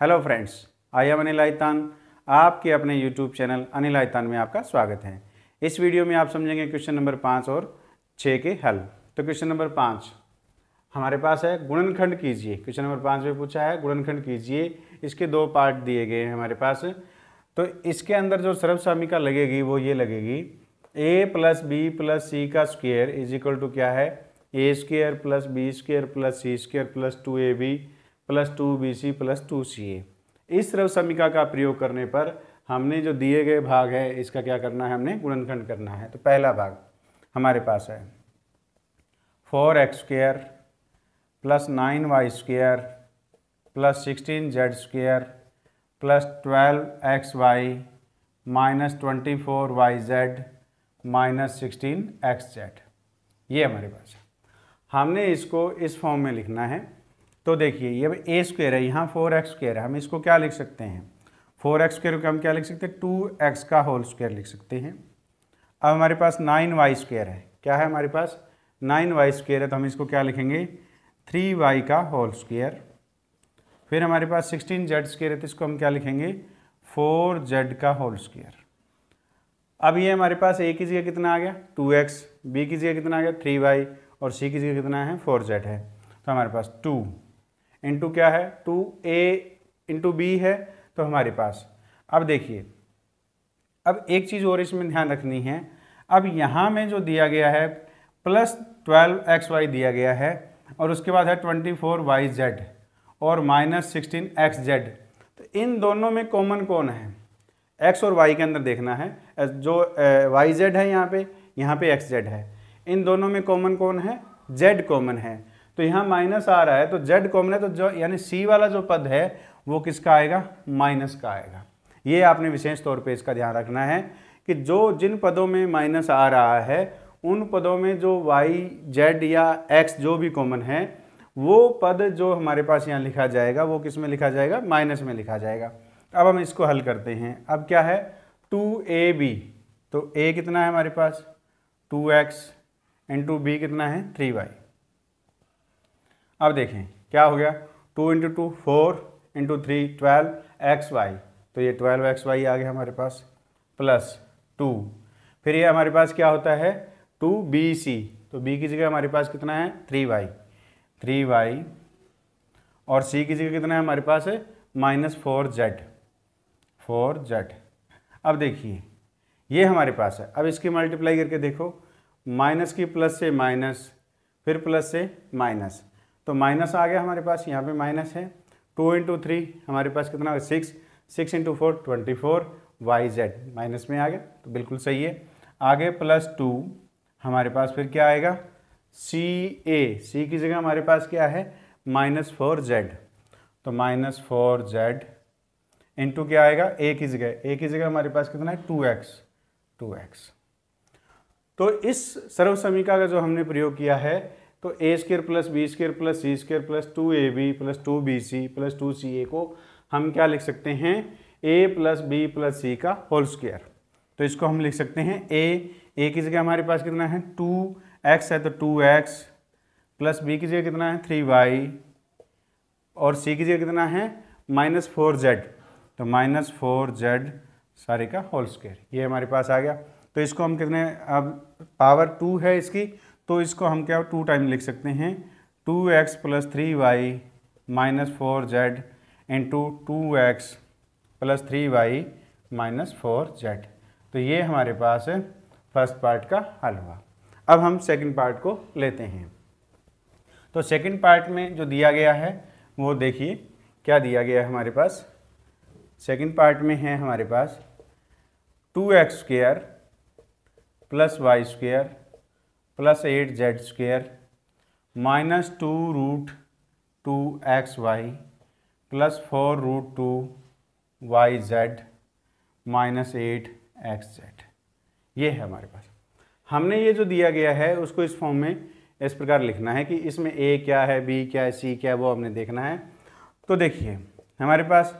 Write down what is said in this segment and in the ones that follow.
hello friends I am Anil आयतान आपके अपने यूट्यूब चैनल अनिल आयतान में आपका स्वागत है इस वीडियो में आप समझेंगे क्वेश्चन नंबर पाँच और छः के हल तो क्वेश्चन नंबर पाँच हमारे पास है गुणनखंड कीजिए क्वेश्चन नंबर पाँच में पूछा है गुणनखंड कीजिए इसके दो पार्ट दिए गए हैं हमारे पास तो इसके अंदर जो सर्वसामिका लगेगी वो ये लगेगी ए प्लस बी प्लस सी का स्क्वेयर इज इक्वल टू क्या है A square plus B square plus C square plus two A B plus two B C plus two C A इस सर्व समीका का प्रयोग करने पर हमने जो दिए गए भाग है इसका क्या करना है हमने गुणनखंड करना है तो पहला भाग हमारे पास है four X square plus nine Y square plus sixteen Z square plus twelve X Y minus twenty four Y Z minus sixteen X Z ये हमारे पास है हमने इसको इस फॉर्म में लिखना है तो देखिए ये ए स्क्वेयर है यहाँ फोर एक्स स्क्वेयर है हम इसको क्या लिख सकते हैं फोर एक्स स्क्वेयर को हम क्या लिख सकते हैं टू एक्स का होल स्क्वेयर लिख सकते हैं अब हमारे पास नाइन वाई स्क्वेयर है क्या है हमारे पास नाइन वाई स्क्वेयर है तो हम इसको क्या लिखेंगे थ्री वाई का होल स्क्वेयर फिर हमारे पास सिक्सटीन जेड स्क्वेयर है तो इसको हम क्या लिखेंगे फोर जेड का होल स्क्वेयर अब ये हमारे पास ए की जगह कितना आ गया टू एक्स बी की जगह कितना आ गया थ्री वाई और सी की जगह कितना है फोर जेड है तो हमारे पास टू इंटू क्या है टू ए इंटू बी है तो हमारे पास अब देखिए अब एक चीज़ और इसमें ध्यान रखनी है अब यहाँ में जो दिया गया है प्लस ट्वेल्व एक्स वाई दिया गया है और उसके बाद है ट्वेंटी फोर वाई जेड और माइनस सिक्सटीन एक्स जेड तो इन दोनों में कॉमन कौन है एक्स और वाई के अंदर देखना है जो वाई जेड है यहाँ पे यहाँ पे एक्स जेड है इन दोनों में कॉमन कौन है जेड कॉमन है तो यहाँ माइनस आ रहा है तो जेड कॉमन है तो जो यानी सी वाला जो पद है वो किसका आएगा माइनस का आएगा ये आपने विशेष तौर पे इसका ध्यान रखना है कि जो जिन पदों में माइनस आ रहा है उन पदों में जो वाई जेड या एक्स जो भी कॉमन है वो पद जो हमारे पास यहाँ लिखा जाएगा वो किस में लिखा जाएगा माइनस में लिखा जाएगा अब हम इसको हल करते हैं अब क्या है टू ए बी तो ए कितना है हमारे पास टू एक्स इंटू बी कितना है थ्री वाई अब देखें क्या हो गया two into two four into three twelve X Y तो ये ट्वेल्व एक्स वाई आ गया हमारे पास प्लस टू फिर ये हमारे पास क्या होता है टू बी सी तो बी की जगह हमारे पास कितना है थ्री वाई थ्री वाई और सी की जगह कितना है हमारे पास है minus four Z four Z अब देखिए ये हमारे पास है अब इसकी मल्टीप्लाई करके देखो माइनस की प्लस से माइनस फिर प्लस से माइनस तो माइनस आ गया हमारे पास यहाँ पे माइनस है टू इंटू थ्री हमारे पास कितना होगा six six into four twenty four Y Z minus में आ गया तो बिल्कुल सही है आगे प्लस टू हमारे पास फिर क्या आएगा सी ए सी की जगह हमारे पास क्या है माइनस फोर जेड तो माइनस फोर जेड इंटू क्या आएगा ए की जगह ए की जगह हमारे पास कितना है टू एक्स टू एक्स तो इस सर्व समीका का जो हमने प्रयोग किया है तो A square plus B square plus C square plus two A B plus two B C plus two C A को हम क्या लिख सकते हैं ए प्लस बी प्लस सी का होल स्केयर तो इसको हम लिख सकते हैं ए ए की जगह हमारे पास कितना है टू एक्स है तो टू एक्स प्लस बी की जगह कितना है थ्री वाई और सी की जगह कितना है माइनस फोर जेड तो माइनस फोर जेड सारे का होल स्केयर ये हमारे पास आ गया तो इसको हम कितने अब पावर टू है इसकी तो इसको हम क्या टू टाइम लिख सकते हैं two x plus three Y minus four Z into two x plus three Y minus four Z तो ये हमारे पास है फर्स्ट पार्ट का हल हुआ अब हम सेकंड पार्ट को लेते हैं तो सेकंड पार्ट में जो दिया गया है वो देखिए क्या दिया गया है हमारे पास सेकंड पार्ट में है हमारे पास two x square plus Y square plus eight Z square minus two root two x Y plus four root two Y Z minus eight X Z ये है हमारे पास हमने ये जो दिया गया है उसको इस फॉर्म में इस प्रकार लिखना है कि इसमें ए क्या है बी क्या है सी क्या है वो हमने देखना है तो देखिए हमारे पास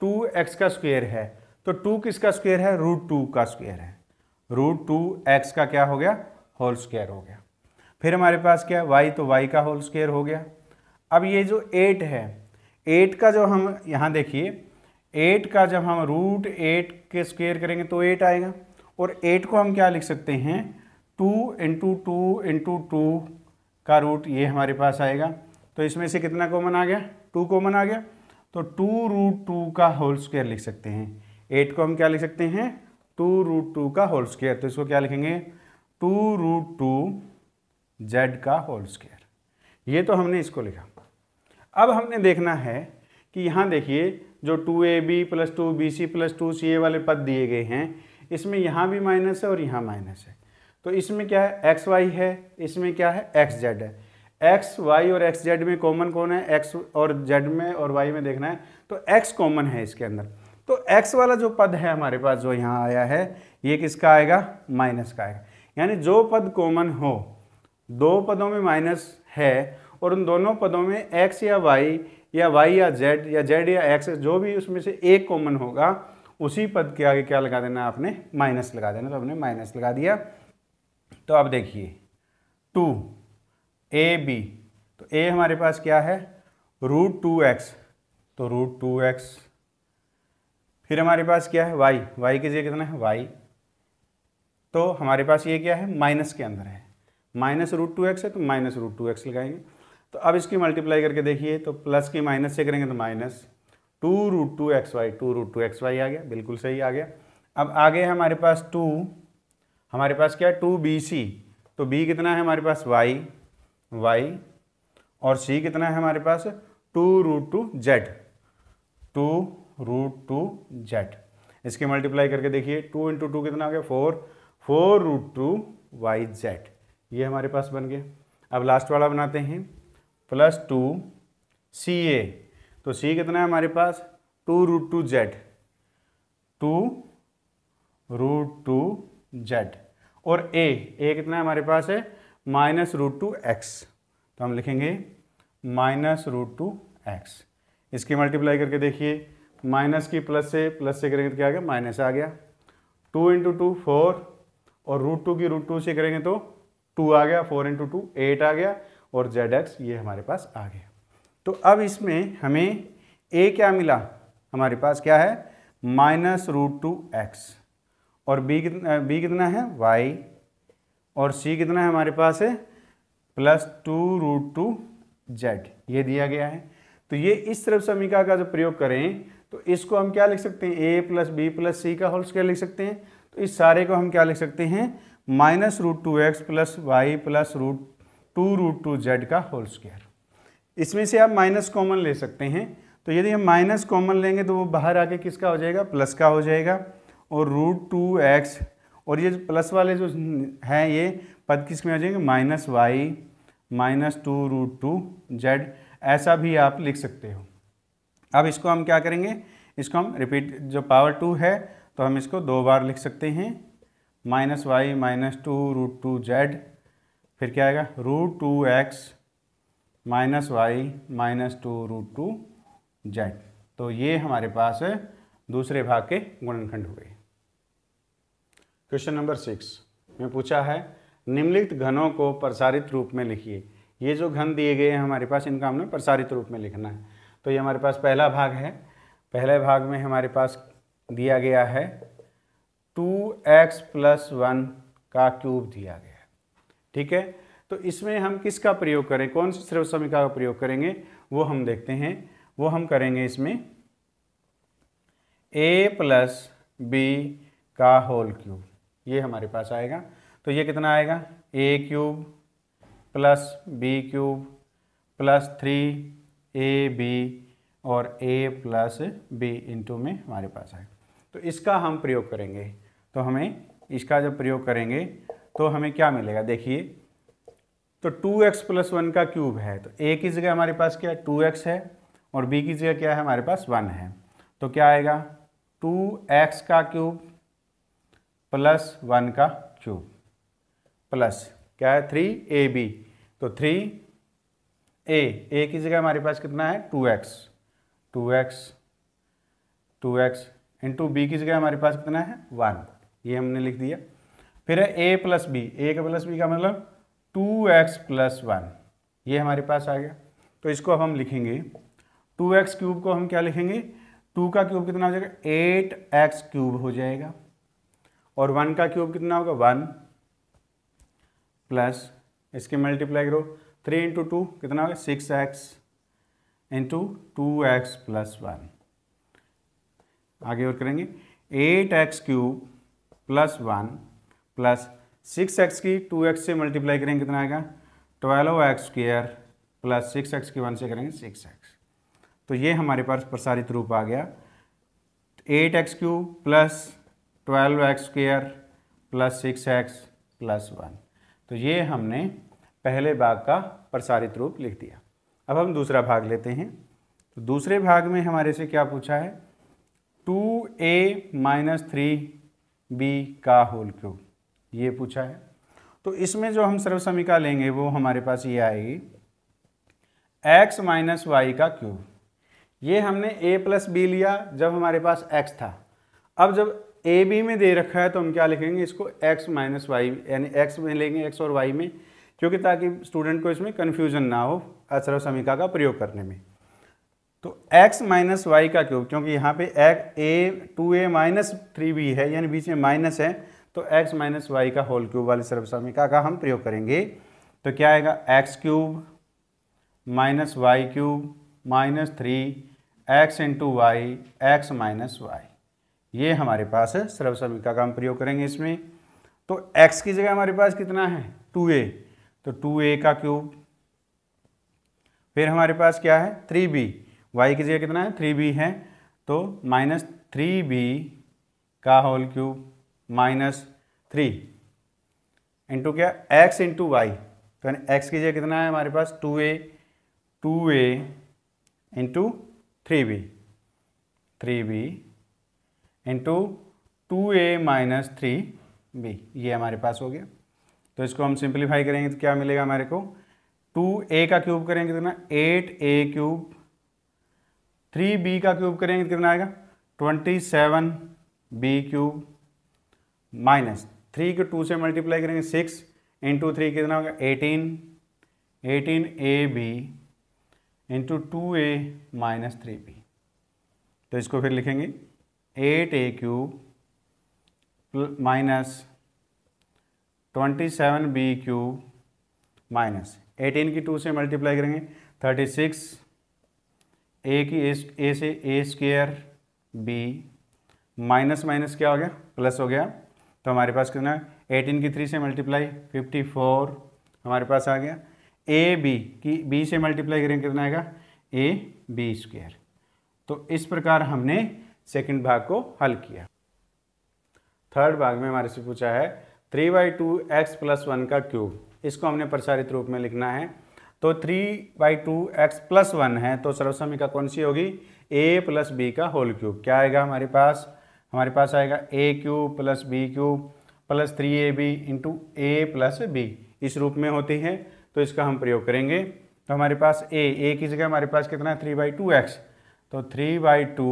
टू एक्स का स्क्वेयर है तो टू किसका स्क्वेयर है रूट टू का स्क्वेयर है रूट टू एक्स का क्या हो गया होल स्क्वायर हो गया फिर हमारे पास क्या वाई तो वाई का होल स्क्वायर हो गया अब ये जो एट है एट का जो हम यहाँ देखिए एट का जब हम रूट एट के स्क्वायर करेंगे तो एट आएगा और एट को हम क्या लिख सकते हैं two into two into two का रूट ये हमारे पास आएगा तो इसमें से कितना कॉमन आ गया टू कॉमन आ गया तो टू रूट टू का होल स्क्वायर लिख सकते हैं एट को हम क्या लिख सकते हैं टू रूट टू का होल स्क्वायर तो इसको क्या लिखेंगे टू रूट टू जेड का होल स्क्वायर ये तो हमने इसको लिखा अब हमने देखना है कि यहाँ देखिए जो two A B plus two B C plus two C A वाले पद दिए गए हैं इसमें यहाँ भी माइनस है और यहाँ माइनस है तो इसमें क्या है एक्स वाई है इसमें क्या है एक्स जेड है एक्स वाई और एक्स जेड में कॉमन कौन है एक्स और जेड में और वाई में देखना है तो एक्स कॉमन है इसके अंदर तो एक्स वाला जो पद है हमारे पास जो यहाँ आया है ये किसका आएगा माइनस का आएगा यानी जो पद कॉमन हो दो पदों में माइनस है और उन दोनों पदों में एक्स या वाई या वाई या जेड या जेड या एक्स जो भी उसमें से एक कॉमन होगा उसी पद के आगे क्या लगा देना आपने माइनस लगा देना तो आपने माइनस लगा दिया तो आप देखिए टू ए बी तो ए हमारे पास क्या है रूट टू एक्स तो रूट टू एक्स फिर हमारे पास क्या है वाई वाई की जगह कितना है वाई तो हमारे पास ये क्या है माइनस के अंदर है माइनस रूट टू एक्स है तो माइनस रूट टू एक्स लगाएंगे तो अब इसकी मल्टीप्लाई करके देखिए तो प्लस की माइनस से करेंगे तो minus two root two x y two root two x y आ गया बिल्कुल सही आ गया अब आगे हमारे पास टू हमारे पास क्या है टू बी सी तो बी कितना है हमारे पास वाई वाई और सी कितना है हमारे पास two root two z two root two z इसकी मल्टीप्लाई करके देखिए टू इंटू टू कितना हो गया four four root two Y z ये हमारे पास बन गया अब लास्ट वाला बनाते हैं प्लस टू सी ए तो सी कितना है हमारे पास two root two z two root two z और ए ए कितना है हमारे पास है माइनस रूट टू एक्स तो हम लिखेंगे माइनस रूट टू एक्स इसकी मल्टीप्लाई करके देखिए माइनस की प्लस से प्लस से करेंगे तो क्या आ गया माइनस आ गया टू इंटू टू फोर और रूट टू की रूट टू से करेंगे तो टू आ गया फोर इंटू टू एट आ गया और जेड एक्स ये हमारे पास आ गया तो अब इसमें हमें ए क्या मिला हमारे पास क्या है माइनस रूट टू एक्स और बी कितना बी कितना है वाई और सी कितना है हमारे पास है plus two root two z ये दिया गया है तो ये इस तरफ समीका का जब प्रयोग करें तो इसको हम क्या लिख सकते हैं ए प्लस बी प्लस सी का होल स्क्वायर लिख सकते हैं तो इस सारे को हम क्या लिख सकते हैं minus root two x plus y plus root two root two Z का होल स्क्वायर इसमें से आप माइनस कॉमन ले सकते हैं तो यदि हम माइनस कॉमन लेंगे तो वो बाहर आके किसका हो जाएगा प्लस का हो जाएगा और रूट टू एक्स और ये प्लस वाले जो हैं ये पद किस में हो जाएंगे minus y minus two root two z ऐसा भी आप लिख सकते हो अब इसको हम क्या करेंगे इसको हम रिपीट जो पावर टू है तो हम इसको दो बार लिख सकते हैं minus y minus two root two z फिर क्या आएगा root two x minus y minus two root two z तो ये हमारे पास दूसरे भाग के गुणनखंड हुए क्वेश्चन नंबर सिक्स में पूछा है निम्नलिखित घनों को प्रसारित रूप में लिखिए ये जो घन दिए गए हैं हमारे पास इनका हमने प्रसारित रूप में लिखना है तो ये हमारे पास पहला भाग है पहले भाग में हमारे पास दिया गया है टू एक्स प्लस वन का क्यूब दिया गया है ठीक है तो इसमें हम किसका प्रयोग करें कौन सी सर्व समीका का प्रयोग करेंगे वो हम देखते हैं वो हम करेंगे इसमें ए प्लस बी का होल क्यूब ये हमारे पास आएगा तो ये कितना आएगा a cube plus b cube plus three a b और ए प्लस बी इंटू में हमारे पास आएगा तो इसका हम प्रयोग करेंगे तो हमें इसका जब प्रयोग करेंगे तो हमें क्या मिलेगा देखिए तो टू एक्स प्लस वन का क्यूब है तो ए की जगह हमारे पास क्या है टू एक्स है और बी की जगह क्या है हमारे पास वन है तो क्या आएगा टू एक्स का क्यूब प्लस वन का क्यूब प्लस क्या है थ्री ए बी तो थ्री ए ए की जगह हमारे पास कितना है two x two x two x into b की जगह हमारे पास कितना है वन ये हमने लिख दिया फिर है ए प्लस बी ए का प्लस बी का मतलब टू एक्स प्लस वन ये हमारे पास आ गया तो इसको अब हम लिखेंगे टू एक्स क्यूब को हम क्या लिखेंगे टू का क्यूब कितना हो जाएगा एट एक्स क्यूब हो जाएगा और वन का क्यूब कितना होगा वन प्लस इसके मल्टीप्लाई करो थ्री इंटू टू कितना होगा six x into two x plus one आगे और करेंगे eight x cube plus one plus six x की टू एक्स से मल्टीप्लाई करेंगे कितना आएगा twelve x square plus six x की वन से करेंगे सिक्स एक्स तो ये हमारे पास प्रसारित रूप आ गया eight x cube plus twelve x square plus six x plus one तो ये हमने पहले भाग का प्रसारित रूप लिख दिया अब हम दूसरा भाग लेते हैं तो दूसरे भाग में हमारे से क्या पूछा है two a minus three b का होल क्यूब ये पूछा है तो इसमें जो हम सर्वसमिका लेंगे वो हमारे पास ये आएगी एक्स माइनस वाई का क्यूब ये हमने ए प्लस बी लिया जब हमारे पास एक्स था अब जब ए बी में दे रखा है तो हम क्या लिखेंगे इसको एक्स माइनस वाई यानी एक्स में लेंगे एक्स और वाई में क्योंकि ताकि स्टूडेंट को इसमें कन्फ्यूजन ना हो असरव समीका का प्रयोग करने में तो x माइनस वाई का क्यूब क्योंकि यहाँ पे a two a minus three b है यानी बीच में माइनस है तो x माइनस वाई का होल क्यूब वाली सर्वसमीका का हम प्रयोग करेंगे तो क्या आएगा x cube minus y cube minus three x into y x minus y ये हमारे पास है का हम प्रयोग करेंगे इसमें तो x की जगह हमारे पास कितना है 2a तो 2a का क्यूब फिर हमारे पास क्या है 3b वाई की जगह कितना है थ्री बी है तो माइनस थ्री बी का whole cube minus three into क्या एक्स इंटू वाई तो यानी एक्स की जगह कितना है हमारे पास two a two a into three b three b into two a minus three b ये हमारे पास हो गया तो इसको हम सिंप्लीफाई करेंगे तो क्या मिलेगा हमारे को टू ए का क्यूब करेंगे तो कितना eight a cube three b का क्यूब करेंगे तो कितना आएगा twenty seven b cube minus three के टू से मल्टीप्लाई करेंगे सिक्स इंटू थ्री कितना होगा eighteen eighteen a b into two a minus three b तो इसको फिर लिखेंगे eight a cube minus twenty seven b cube minus eighteen की टू से मल्टीप्लाई करेंगे थर्टी सिक्स ए की ए से a square b minus minus क्या हो गया प्लस हो गया तो हमारे पास कितना एटीन की थ्री से मल्टीप्लाई फिफ्टी फोर हमारे पास आ गया ए बी की बी से मल्टीप्लाई करेंगे कितना आएगा ए बी स्क्वेयर तो इस प्रकार हमने सेकंड भाग को हल किया थर्ड भाग में हमारे से पूछा है three by two x plus one का क्यूब इसको हमने प्रसारित रूप में लिखना है तो three by two x plus one है तो सर्वसमिका का कौन सी होगी ए प्लस बी का होल क्यूब क्या आएगा हमारे पास हमारे पास आएगा a cube plus b cube plus three a b into a plus b इस रूप में होती है तो इसका हम प्रयोग करेंगे तो हमारे पास ए ए की जगह हमारे पास कितना है थ्री बाई टू एक्स तो थ्री बाई टू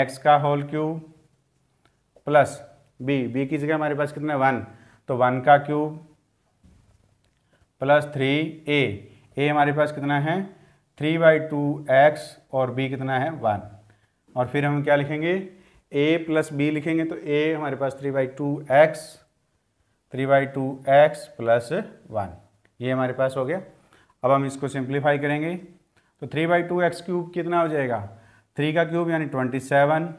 एक्स का whole cube plus b b की जगह हमारे पास कितना है वन तो वन का cube plus three a a हमारे पास कितना है थ्री बाई टू एक्स और बी कितना है वन और फिर हम क्या लिखेंगे ए प्लस बी लिखेंगे तो ए हमारे पास three by two x three by two x plus one ये हमारे पास हो गया अब हम इसको सिंप्लीफाई करेंगे तो three by two x cube कितना हो जाएगा थ्री का क्यूब यानी ट्वेंटी सेवन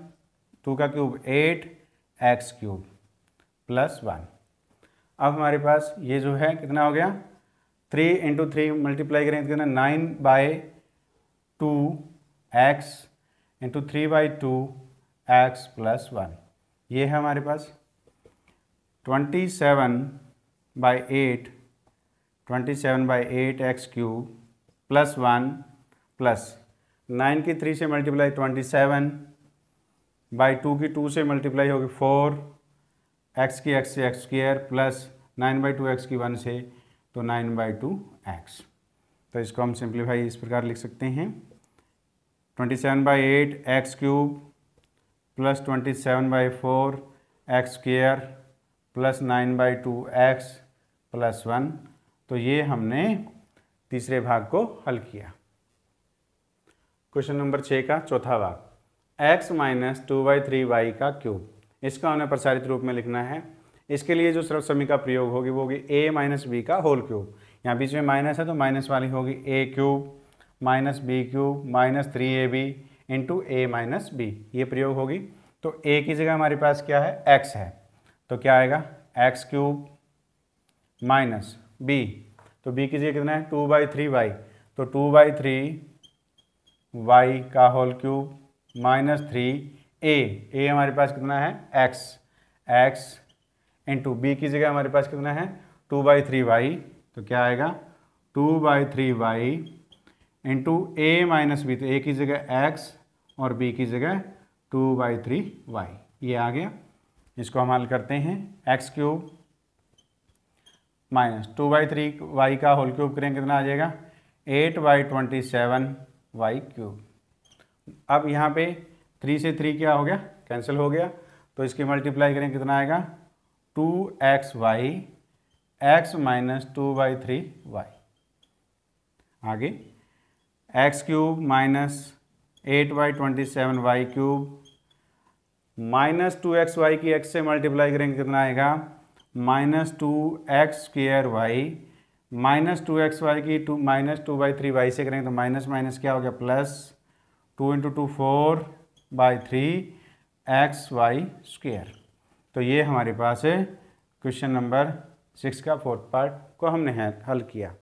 टू का cube eight x cube plus one अब हमारे पास ये जो है कितना हो गया थ्री इंटू थ्री मल्टीप्लाई करें तो कितना nine by two x into three by two x plus one ये है हमारे पास twenty seven by eight twenty seven by eight x cube plus one plus nine की थ्री से multiply twenty seven by two की two से multiply होगी four x की एक्स से x square plus nine by two x की one से तो नाइन बाई टू एक्स तो इसको हम सिंप्लीफाई इस प्रकार लिख सकते हैं twenty seven by eight x cube plus twenty seven by four x square plus nine by two x plus one तो ये हमने तीसरे भाग को हल किया क्वेश्चन नंबर छः का चौथा भाग x minus two by three Y का क्यूब इसका हमें प्रसारित रूप में लिखना है इसके लिए जो सर्व समी का प्रयोग होगी वो होगी ए माइनस बी का होल क्यूब यहाँ बीच में माइनस है तो माइनस वाली होगी a cube minus b cube minus three a b into a minus b ये प्रयोग होगी तो ए की जगह हमारे पास क्या है एक्स है तो क्या आएगा एक्स क्यूब माइनस बी तो बी की जगह कितना है टू बाई थ्री वाई तो टू बाई थ्री वाई का whole cube minus three a a हमारे पास कितना है x x into two b की जगह हमारे पास कितना है टू बाई थ्री वाई तो क्या आएगा two by three y into two a minus b तो ए की जगह एक्स और बी की जगह टू बाई थ्री वाई ये आ गया इसको हम हल करते हैं x cube minus two by three Y का होल क्यूब करें कितना आ जाएगा eight by twenty seven y cube अब यहाँ पे थ्री से थ्री क्या हो गया कैंसिल हो गया तो इसकी मल्टीप्लाई करें कितना आएगा two x y x minus two by three y आगे x cube minus eight by twenty seven y cube minus two x y की एक्स से मल्टीप्लाई करेंगे कितना आएगा minus two x square y minus two x y की two minus two by three y से करेंगे तो माइनस माइनस क्या हो गया plus two into two four by three x y square तो ये हमारे पास है क्वेश्चन नंबर सिक्स का फोर्थ पार्ट को हमने हल किया